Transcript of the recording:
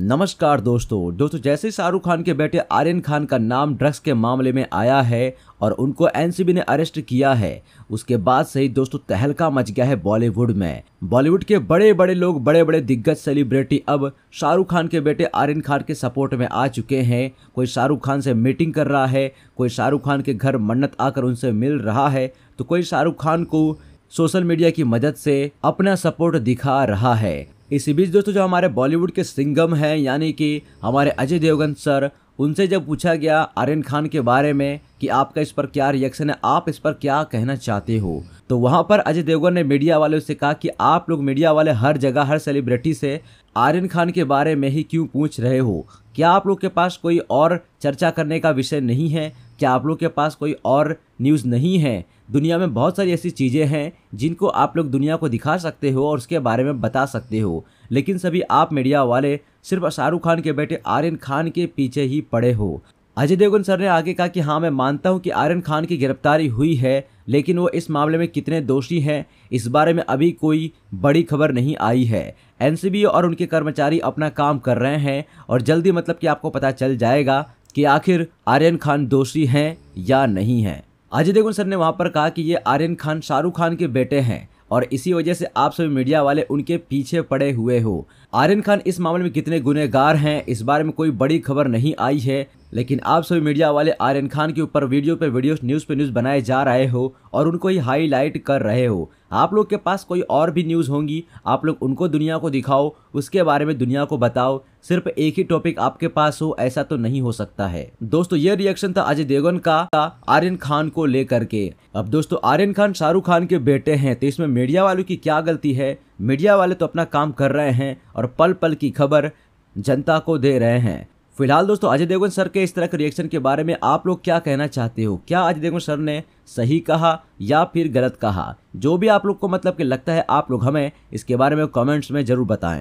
नमस्कार दोस्तों दोस्तों जैसे शाहरुख खान के बेटे आर्यन खान का नाम ड्रग्स के मामले में आया है और उनको एनसीबी ने अरेस्ट किया है उसके बाद से ही दोस्तों तहलका मच गया है बॉलीवुड में बॉलीवुड के बड़े बड़े लोग बड़े बड़े दिग्गज सेलिब्रिटी अब शाहरुख खान के बेटे आर्यन खान के सपोर्ट में आ चुके हैं कोई शाहरुख खान से मीटिंग कर रहा है कोई शाहरुख खान के घर मन्नत आकर उनसे मिल रहा है तो कोई शाहरुख खान को सोशल मीडिया की मदद से अपना सपोर्ट दिखा रहा है इसी बीच दोस्तों जो हमारे बॉलीवुड के सिंगम हैं यानी कि हमारे अजय देवगन सर उनसे जब पूछा गया आर्यन खान के बारे में कि आपका इस पर क्या रिएक्शन है आप इस पर क्या कहना चाहते हो तो वहाँ पर अजय देवगन ने मीडिया वालों से कहा कि आप लोग मीडिया वाले हर जगह हर सेलिब्रिटी से आर्यन खान के बारे में ही क्यों पूछ रहे हो क्या आप लोग के पास कोई और चर्चा करने का विषय नहीं है क्या आप लोग के पास कोई और न्यूज़ नहीं है दुनिया में बहुत सारी ऐसी चीज़ें हैं जिनको आप लोग दुनिया को दिखा सकते हो और उसके बारे में बता सकते हो लेकिन सभी आप मीडिया वाले सिर्फ शाहरुख खान के बेटे आर्यन खान के पीछे ही पड़े हो अजय देवगन सर ने आगे कहा कि हाँ मैं मानता हूँ कि आर्यन खान की गिरफ्तारी हुई है लेकिन वो इस मामले में कितने दोषी हैं इस बारे में अभी कोई बड़ी खबर नहीं आई है एनसीबी और उनके कर्मचारी अपना काम कर रहे हैं और जल्दी मतलब कि आपको पता चल जाएगा कि आखिर आर्यन खान दोषी हैं या नहीं हैं अजय देवगन सर ने वहाँ पर कहा कि ये आर्यन खान शाहरुख खान के बेटे हैं और इसी वजह से आप सभी मीडिया वाले उनके पीछे पड़े हुए हो आर्यन खान इस मामले में कितने गुनहगार हैं इस बारे में कोई बड़ी खबर नहीं आई है लेकिन आप सभी मीडिया वाले आर्यन खान के ऊपर वीडियो पे वीडियो न्यूज़ पे न्यूज़ बनाए जा रहे हो और उनको ही हाईलाइट कर रहे हो आप लोग के पास कोई और भी न्यूज़ होंगी आप लोग उनको दुनिया को दिखाओ उसके बारे में दुनिया को बताओ सिर्फ एक ही टॉपिक आपके पास हो ऐसा तो नहीं हो सकता है दोस्तों ये रिएक्शन था अजय देवगन का आर्यन खान को लेकर के अब दोस्तों आर्यन खान शाहरुख खान के बेटे हैं तो इसमें मीडिया वालों की क्या गलती है मीडिया वाले तो अपना काम कर रहे हैं और पल पल की खबर जनता को दे रहे हैं फिलहाल दोस्तों अजय देवगन सर के इस तरह के रिएक्शन के बारे में आप लोग क्या कहना चाहते हो क्या अजय देवगन सर ने सही कहा या फिर गलत कहा जो भी आप लोग को मतलब कि लगता है आप लोग हमें इसके बारे में कमेंट्स में ज़रूर बताएं